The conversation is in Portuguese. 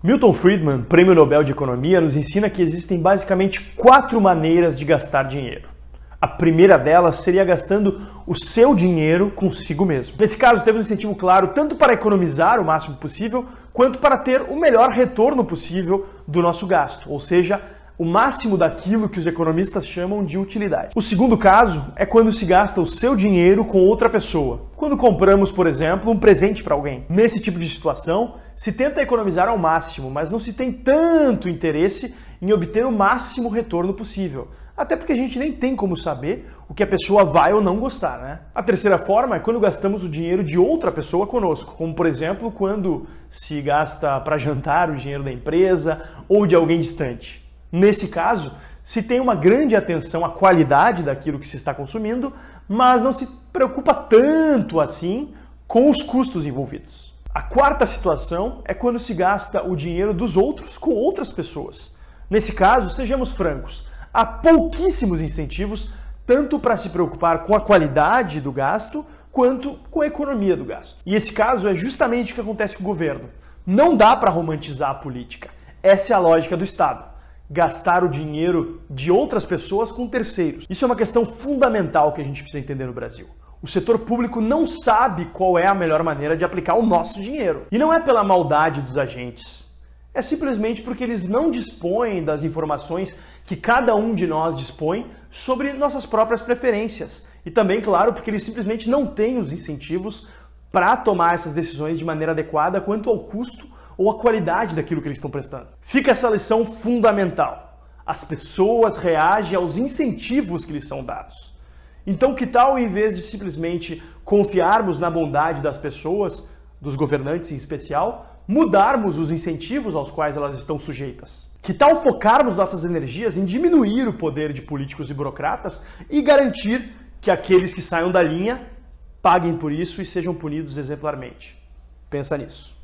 Milton Friedman, prêmio Nobel de Economia, nos ensina que existem basicamente quatro maneiras de gastar dinheiro. A primeira delas seria gastando o seu dinheiro consigo mesmo. Nesse caso, temos um incentivo claro tanto para economizar o máximo possível, quanto para ter o melhor retorno possível do nosso gasto, ou seja, o máximo daquilo que os economistas chamam de utilidade. O segundo caso é quando se gasta o seu dinheiro com outra pessoa. Quando compramos, por exemplo, um presente para alguém. Nesse tipo de situação, se tenta economizar ao máximo, mas não se tem tanto interesse em obter o máximo retorno possível. Até porque a gente nem tem como saber o que a pessoa vai ou não gostar, né? A terceira forma é quando gastamos o dinheiro de outra pessoa conosco, como por exemplo, quando se gasta para jantar o dinheiro da empresa ou de alguém distante. Nesse caso, se tem uma grande atenção à qualidade daquilo que se está consumindo, mas não se preocupa tanto assim com os custos envolvidos. A quarta situação é quando se gasta o dinheiro dos outros com outras pessoas. Nesse caso, sejamos francos, há pouquíssimos incentivos tanto para se preocupar com a qualidade do gasto quanto com a economia do gasto. E esse caso é justamente o que acontece com o governo. Não dá para romantizar a política. Essa é a lógica do Estado gastar o dinheiro de outras pessoas com terceiros. Isso é uma questão fundamental que a gente precisa entender no Brasil. O setor público não sabe qual é a melhor maneira de aplicar o nosso dinheiro. E não é pela maldade dos agentes. É simplesmente porque eles não dispõem das informações que cada um de nós dispõe sobre nossas próprias preferências. E também, claro, porque eles simplesmente não têm os incentivos para tomar essas decisões de maneira adequada quanto ao custo ou a qualidade daquilo que eles estão prestando. Fica essa lição fundamental. As pessoas reagem aos incentivos que lhes são dados. Então, que tal, em vez de simplesmente confiarmos na bondade das pessoas, dos governantes em especial, mudarmos os incentivos aos quais elas estão sujeitas? Que tal focarmos nossas energias em diminuir o poder de políticos e burocratas e garantir que aqueles que saiam da linha paguem por isso e sejam punidos exemplarmente? Pensa nisso.